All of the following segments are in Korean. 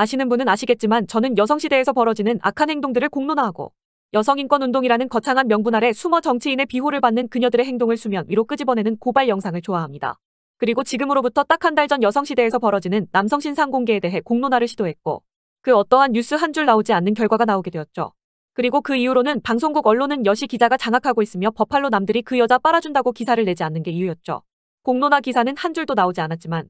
아시는 분은 아시겠지만 저는 여성시대에서 벌어지는 악한 행동들을 공론화하고 여성인권운동이라는 거창한 명분 아래 숨어 정치인의 비호를 받는 그녀들의 행동을 수면 위로 끄집어내는 고발 영상을 좋아합니다. 그리고 지금으로부터 딱 한 달 전 여성시대에서 벌어지는 남성신상 공개에 대해 공론화를 시도했고 그 어떠한 뉴스 한 줄 나오지 않는 결과가 나오게 되었죠. 그리고 그 이후로는 방송국 언론은 여시 기자가 장악하고 있으며 법할로 남들이 그 여자 빨아준다고 기사를 내지 않는 게 이유였죠. 공론화 기사는 한 줄도 나오지 않았지만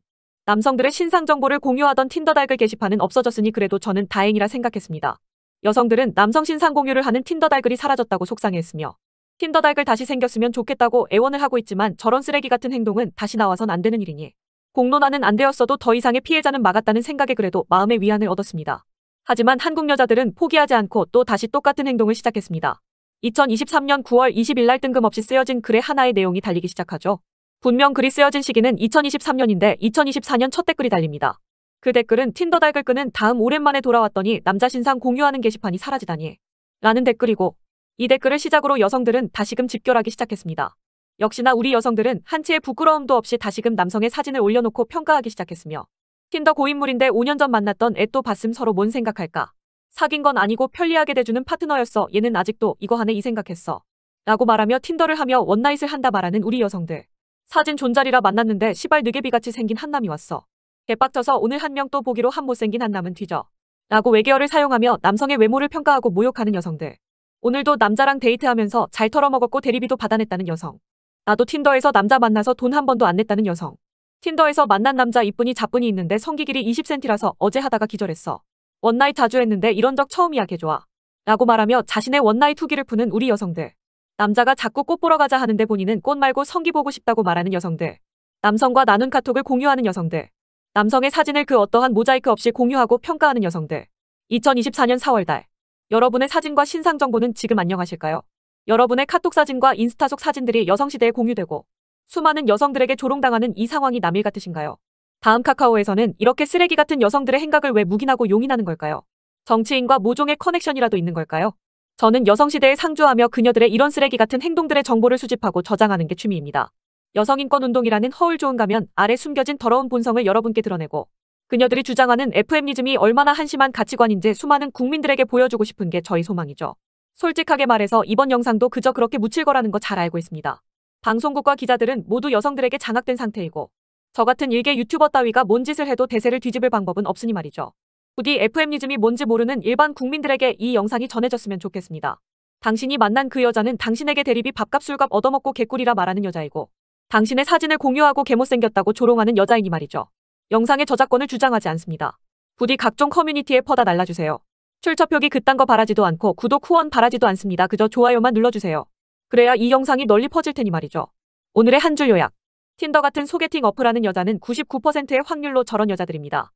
남성들의 신상 정보를 공유하던 틴더 달글 게시판은 없어졌으니 그래도 저는 다행이라 생각했습니다. 여성들은 남성 신상 공유를 하는 틴더 달글이 사라졌다고 속상해했으며 틴더 달글 다시 생겼으면 좋겠다고 애원을 하고 있지만 저런 쓰레기 같은 행동은 다시 나와선 안 되는 일이니 공론화는 안 되었어도 더 이상의 피해자는 막았다는 생각에 그래도 마음의 위안을 얻었습니다. 하지만 한국 여자들은 포기하지 않고 또 다시 똑같은 행동을 시작했습니다. 2023년 9월 20일 날 뜬금없이 쓰여진 글의 하나의 내용이 달리기 시작하죠. 분명 글이 쓰여진 시기는 2023년인데 2024년 첫 댓글이 달립니다. 그 댓글은 틴더 달글 끄는 다음 오랜만에 돌아왔더니 남자 신상 공유하는 게시판이 사라지다니 라는 댓글이고 이 댓글을 시작으로 여성들은 다시금 집결하기 시작했습니다. 역시나 우리 여성들은 한치의 부끄러움도 없이 다시금 남성의 사진을 올려놓고 평가하기 시작했으며 틴더 고인물인데 5년 전 만났던 애 또 봤음 서로 뭔 생각할까 사귄 건 아니고 편리하게 대주는 파트너였어 얘는 아직도 이거 하네 이 생각했어 라고 말하며 틴더를 하며 원나잇을 한다 말하는 우리 여성들 사진 존잘이라 만났는데 시발 느개비같이 생긴 한남이 왔어. 개빡쳐서 오늘 한 명 또 보기로 한 못생긴 한남은 뒤져. 라고 외계어를 사용하며 남성의 외모를 평가하고 모욕하는 여성들. 오늘도 남자랑 데이트하면서 잘 털어먹었고 대리비도 받아냈다는 여성. 나도 틴더에서 남자 만나서 돈 한 번도 안 냈다는 여성. 틴더에서 만난 남자 이쁜이 자뿐이 있는데 성기 길이 20cm라서 어제 하다가 기절했어. 원나잇 자주 했는데 이런 적 처음이야 개좋아. 라고 말하며 자신의 원나잇 투기를 푸는 우리 여성들. 남자가 자꾸 꽃 보러 가자 하는데 본인은 꽃 말고 성기 보고 싶다고 말하는 여성들. 남성과 나눈 카톡을 공유하는 여성들. 남성의 사진을 그 어떠한 모자이크 없이 공유하고 평가하는 여성들. 2024년 4월달. 여러분의 사진과 신상 정보는 지금 안녕하실까요? 여러분의 카톡 사진과 인스타 속 사진들이 여성시대에 공유되고 수많은 여성들에게 조롱당하는 이 상황이 남일 같으신가요? 다음 카카오에서는 이렇게 쓰레기 같은 여성들의 행각을 왜 묵인하고 용인하는 걸까요? 정치인과 모종의 커넥션이라도 있는 걸까요? 저는 여성시대에 상주하며 그녀들의 이런 쓰레기 같은 행동들의 정보를 수집하고 저장하는 게 취미입니다. 여성인권운동이라는 허울 좋은 가면 아래 숨겨진 더러운 본성을 여러분께 드러내고 그녀들이 주장하는 FM니즘이 얼마나 한심한 가치관인지 수많은 국민들에게 보여주고 싶은 게 저희 소망이죠. 솔직하게 말해서 이번 영상도 그저 그렇게 묻힐 거라는 거 잘 알고 있습니다. 방송국과 기자들은 모두 여성들에게 장악된 상태이고 저 같은 일개 유튜버 따위가 뭔 짓을 해도 대세를 뒤집을 방법은 없으니 말이죠. 부디 FM리즘이 뭔지 모르는 일반 국민들에게 이 영상이 전해졌으면 좋겠습니다. 당신이 만난 그 여자는 당신에게 대립이 밥값 술값 얻어먹고 개꿀이라 말하는 여자이고 당신의 사진을 공유하고 개못생겼다고 조롱하는 여자이니 말이죠. 영상의 저작권을 주장하지 않습니다. 부디 각종 커뮤니티에 퍼다 날라주세요. 출처 표기 그딴 거 바라지도 않고 구독 후원 바라지도 않습니다. 그저 좋아요만 눌러주세요. 그래야 이 영상이 널리 퍼질 테니 말이죠. 오늘의 한 줄 요약 틴더 같은 소개팅 어플하는 여자는 99%의 확률로 저런 여자들입니다.